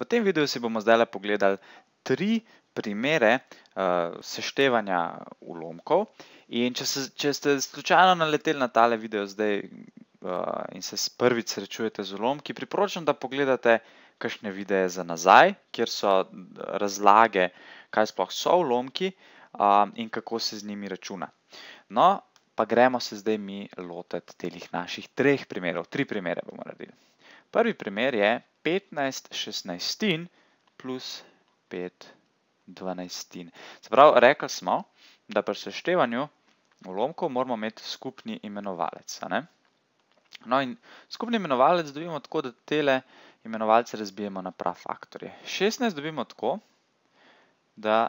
V tem videu si bomo zdaj pogledali tri primere uh, seštevanja ulomkov. In če, se, če ste slučajno naleteli na tale video zdaj uh, in se prvič srečujete z ulomki, priporočam, da pogledate kakšne videe za nazaj, kjer so eh, razlage, kaj sploh so ulomki uh, in kako se z njimi računa. No, pa gremo se zdaj mi lotiti teh naših treh primerov. Tri primere bomo naredili. Prvi primer je 15 šestnaestin plus 5 dvanaestin. Se pravi, rekli smo, da pri seštevanju ulomkov moramo imeti skupni imenovalec. No in skupni imenovalec dobimo tako, da tele imenovalce razbijemo na prav faktorje. 16 dobimo tako, da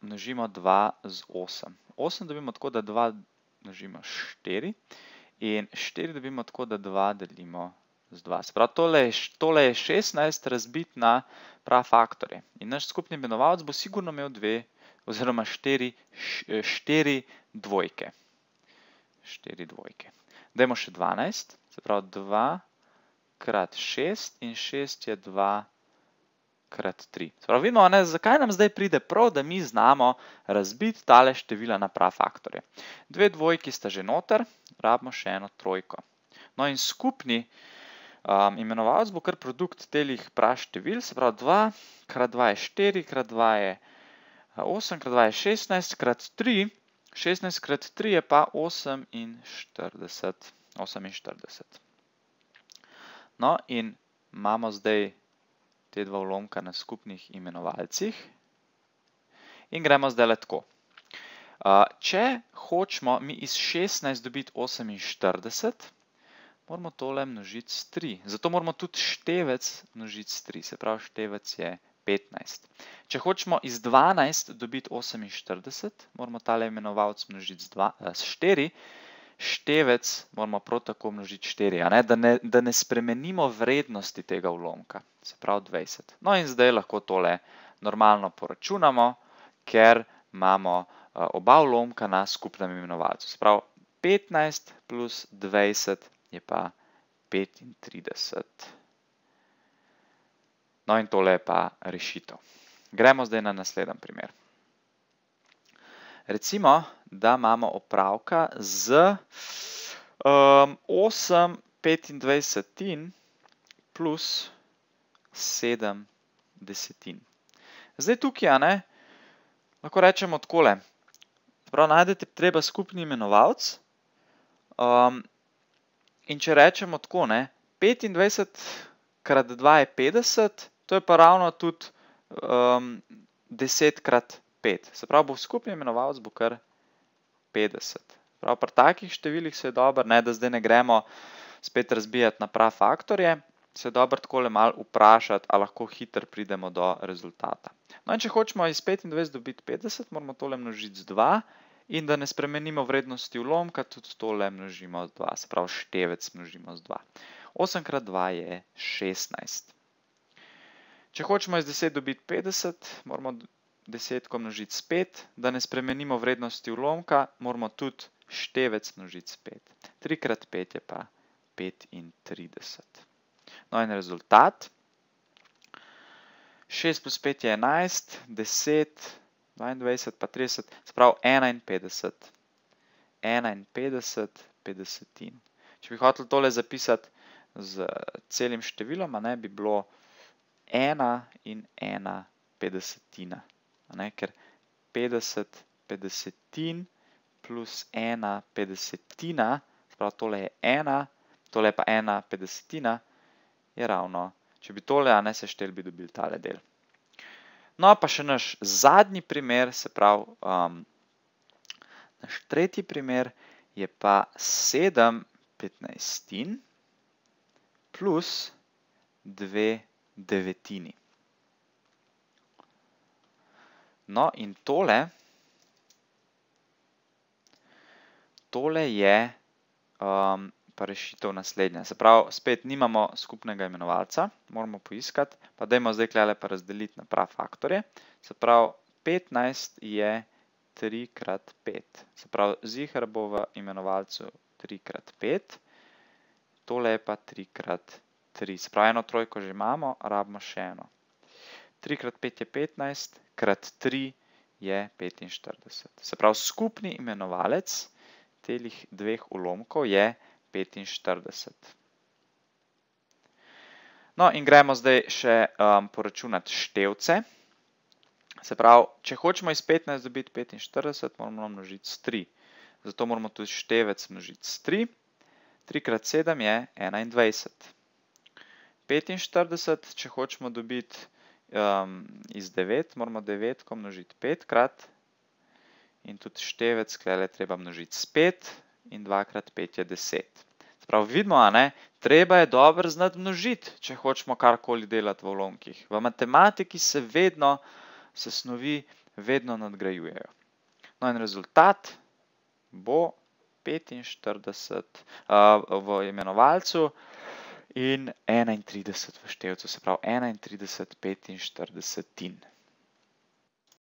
množimo 2 z 8. 8 dobimo tako, da 2 množimo 4 in 4 dobimo tako, da 2 delimo 4 z 2. Prav tole, tole je 16 razbit na prav faktore. In naš skupni imenovalec bo sigurno imel 2 oziroma 4, 4 eh, dvojke. 4 dvojke. Dajmo še 12, se pravi 2 krat 6 in 6 je 2 krat 3. Se pravi, vidimo, ne, zakaj nam zdaj pride prav, da mi znamo razbiti tale števila na prav faktore. Dve dvojki sta že noter, rabimo še eno trojko. No in skupni imenovalec, Um, ehm, imenovalec bo kar produkt telih praš števil, se pravi 2 x 2 je 4, x 2 je 8, x 2 je 16, x 3, 16 x 3 je pa 48. 48. No, in imamo zdaj te dva vlomka na skupnih imenovalcih. In gremo zdaj letko. Eh, če hočemo mi iz 16 dobiti 48, moramo tole množiti s 3. Zato moramo tudi števec množiti s 3. Se pravi, števec je 15. Če hočemo iz 12 dobiti 48, moramo tale imenovalc množiti eh, s 4. Števec moramo prav tako množiti 4, da ne spremenimo vrednosti tega vlomka. Se pravi 20. No in zdaj lahko tole normalno poračunamo, ker imamo eh, oba vlomka na skupnem imenovalcu. Se pravi 15 plus 20 vlomka je pa 35. No in tole je pa rešito. Gremo zdaj na nasleden primer. Recimo, da imamo opravka z 8 ehm, 25 plus 7 desetin. Zdaj tukaj, ne, lahko rečemo takole, najdete treba skupni imenovalc, ehm, In če rečemo tako, ne, 25 krat 2 je 50, to je pa ravno tudi um, 10 krat 5. Se pravi, bo skupni imenovalc bo kar 50. Prav pri takih številih se je dobro, ne, da zdaj ne gremo spet razbijati na prav faktorje, se je dobro takole malo vprašati, a lahko hitro pridemo do rezultata. No in če hočemo iz 25 dobiti 50, moramo tole množiti z 2, in da ne spremenimo vrednosti ulomka, tudi tole množimo z 2, se pravi števec množimo z 2. 8 krat 2 je 16. Če hočemo iz 10 dobiti 50, moramo 10 množiti s 5, da ne spremenimo vrednosti ulomka, moramo tudi števec množiti s 5. 3 krat 5 je pa 35. No in rezultat. 6 plus 5 je 11, 10 množiti. 22 pa 30, sprav 51. 51 petdesetin. Če bi hotel tole zapisati z celim številom, a ne, bi bilo 1 in 1 petdesetina. A ne, ker 50 petdesetin plus 1 petdesetina, sprav tole je 1, tole pa 1 petdesetina, je ravno, če bi tole, a ne, se štel, bi dobil tale del. No, pa še naš zadnji primer, se pravi, um, naš tretji primer je pa 7 petnajstin plus 2 devetini. No, in tole, tole je um, pa rešitev naslednja. Se pravi, spet nimamo skupnega imenovalca, moramo poiskati, pa dajmo zdaj kljale pa razdeliti na prav faktorje. Se pravi, 15 je 3 krat 5. Se pravi, zihar bo v imenovalcu 3 krat 5, tole je pa 3 krat 3. Se pravi, eno trojko že imamo, rabimo še eno. 3 krat 5 je 15, krat 3 je 45. Se pravi, skupni imenovalec telih dveh ulomkov je 15. 45. No, in gremo zdaj še um, poračunati števce. Se pravi, če hočemo iz 15 dobiti 45, moramo množiti s 3. Zato moramo tudi števec množiti s 3. 3 krat 7 je 21. 45, če hočemo dobiti um, iz 9, moramo 9 množiti 5 krat. In tudi števec, kaj le treba množiti s 5, in 2x5 je 10. Spravo vidimo, ne, treba je dobro znati množiti, če hočemo karkoli delati v olomkih. V matematiki se vedno, se snovi vedno nadgrajujejo. No in rezultat bo 45 uh, v imenovalcu in 31 v števcu, se pravi 31 45 tin.